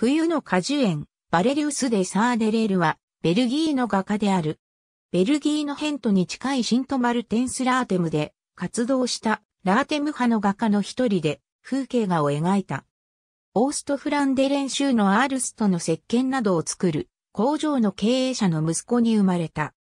冬の果樹園、バレリウス・デ・サーデレールは、ベルギーの画家である。ベルギーのヘントに近いシントマルテンス・ラーテムで活動したラーテム派の画家の一人で風景画を描いた。オーストフランデレン州のアールストの石鹸などを作る工場の経営者の息子に生まれた。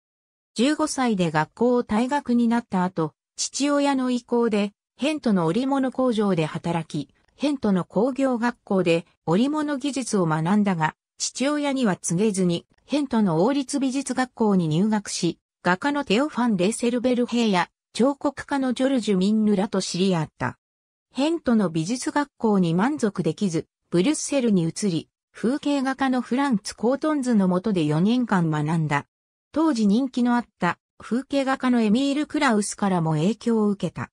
15歳で学校を退学になった後、父親の意向でヘントの織物工場で働き、ヘントの工業学校で織物技術を学んだが、父親には告げずに、ヘントの王立美術学校に入学し、画家のテオファン・レーセルベルヘイや彫刻家のジョルジュ・ミンヌらと知り合った。ヘントの美術学校に満足できず、ブリュッセルに移り、風景画家のフランツ・コートンズの下で4年間学んだ。当時人気のあった風景画家のエミール・クラウスからも影響を受けた。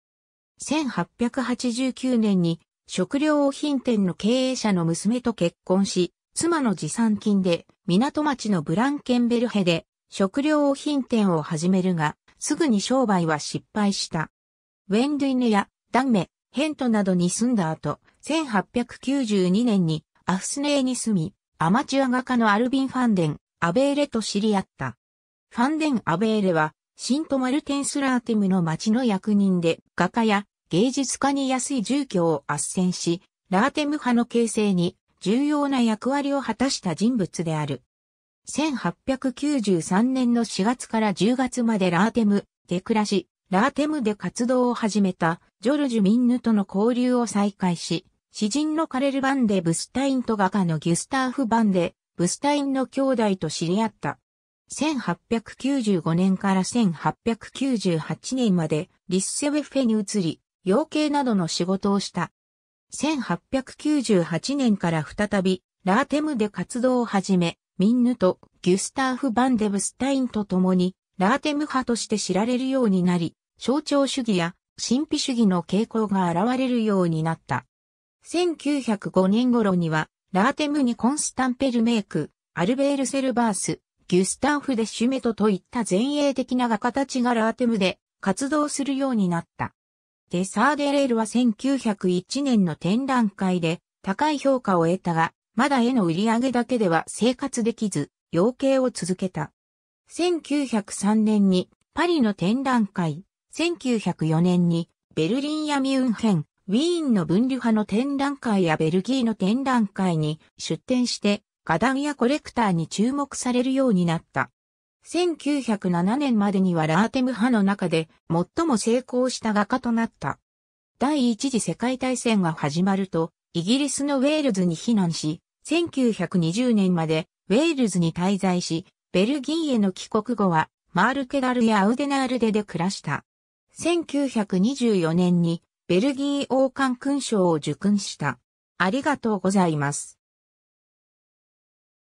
1889年に食料品店の経営者の娘と結婚し、妻の持参金で港町のブランケンベルヘで食料品店を始めるが、すぐに商売は失敗した。ウェンドゥイネやダンメ、ヘントなどに住んだ後、1892年にアフスネーに住み、アマチュア画家のアルビン・ファンデン、アベーレと知り合った。ファンデン・アベーレは、シント・マルテンスラーテムの町の役人で、画家や芸術家に安い住居を斡旋し、ラーテム派の形成に重要な役割を果たした人物である。1893年の4月から10月までラーテムで暮らし、ラーテムで活動を始めたジョルジュ・ミンヌとの交流を再開し、詩人のカレル・バンデ・ブスタインと画家のギュスターフ・バンデ・ブスタインの兄弟と知り合った。1895年から1898年までリッセウェフェに移り、養鶏などの仕事をした。1898年から再び、ラーテムで活動を始め、ミンヌとギュスターフ・バンデブスタインと共に、ラーテム派として知られるようになり、象徴主義や神秘主義の傾向が現れるようになった。1905年頃には、ラーテムにコンスタンペルメイク、アルベール・セルバース、ギュスタンフ・デ・シュメトといった前衛的な画家たちがラーテムで活動するようになった。デサーデレールは1901年の展覧会で高い評価を得たが、まだ絵の売り上げだけでは生活できず、養鶏を続けた。1903年にパリの展覧会、1904年にベルリンやミュンヘン、ウィーンの分離派の展覧会やベルギーの展覧会に出展して、画壇やコレクターに注目されるようになった。1907年までにはラーテム派の中で最も成功した画家となった。第一次世界大戦が始まると、イギリスのウェールズに避難し、1920年までウェールズに滞在し、ベルギーへの帰国後は、マールケダルやアウデナールデで暮らした。1924年にベルギー王冠勲章を受勲した。ありがとうございます。